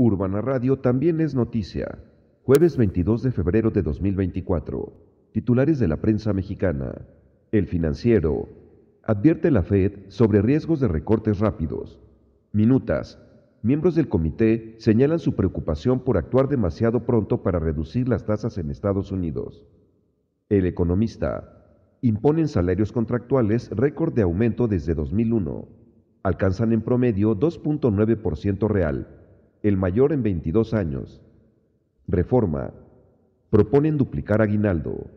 Urbana Radio también es noticia. Jueves 22 de febrero de 2024. Titulares de la prensa mexicana. El financiero. Advierte la Fed sobre riesgos de recortes rápidos. Minutas. Miembros del comité señalan su preocupación por actuar demasiado pronto para reducir las tasas en Estados Unidos. El economista. Imponen salarios contractuales récord de aumento desde 2001. Alcanzan en promedio 2.9% real el mayor en 22 años. Reforma. Proponen duplicar aguinaldo.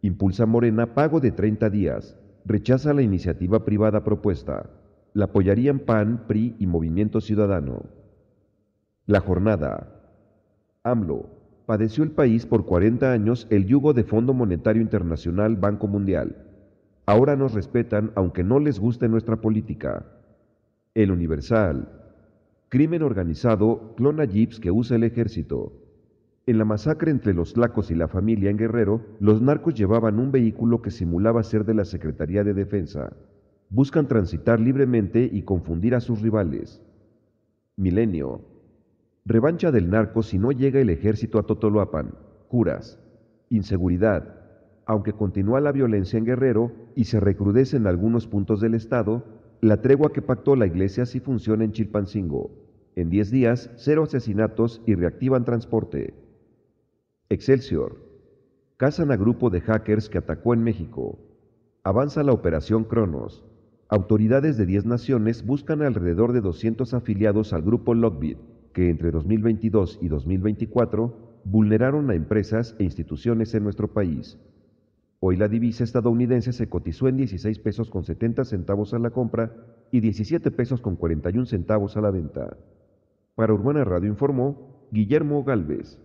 Impulsa Morena pago de 30 días. Rechaza la iniciativa privada propuesta. La apoyarían PAN, PRI y Movimiento Ciudadano. La jornada. AMLO. Padeció el país por 40 años el yugo de Fondo Monetario Internacional Banco Mundial. Ahora nos respetan aunque no les guste nuestra política. El Universal. Crimen organizado clona jeeps que usa el ejército. En la masacre entre los Lacos y la familia en Guerrero, los narcos llevaban un vehículo que simulaba ser de la Secretaría de Defensa. Buscan transitar libremente y confundir a sus rivales. Milenio. Revancha del narco si no llega el ejército a Totoloapan. Curas. Inseguridad. Aunque continúa la violencia en Guerrero y se recrudece en algunos puntos del estado, la tregua que pactó la iglesia si funciona en Chilpancingo. En 10 días, cero asesinatos y reactivan transporte. Excelsior. Cazan a grupo de hackers que atacó en México. Avanza la operación Cronos. Autoridades de 10 naciones buscan alrededor de 200 afiliados al grupo Lockbit, que entre 2022 y 2024 vulneraron a empresas e instituciones en nuestro país. Hoy la divisa estadounidense se cotizó en 16 pesos con 70 centavos a la compra y 17 pesos con 41 centavos a la venta. Para Urbana Radio informó Guillermo Galvez.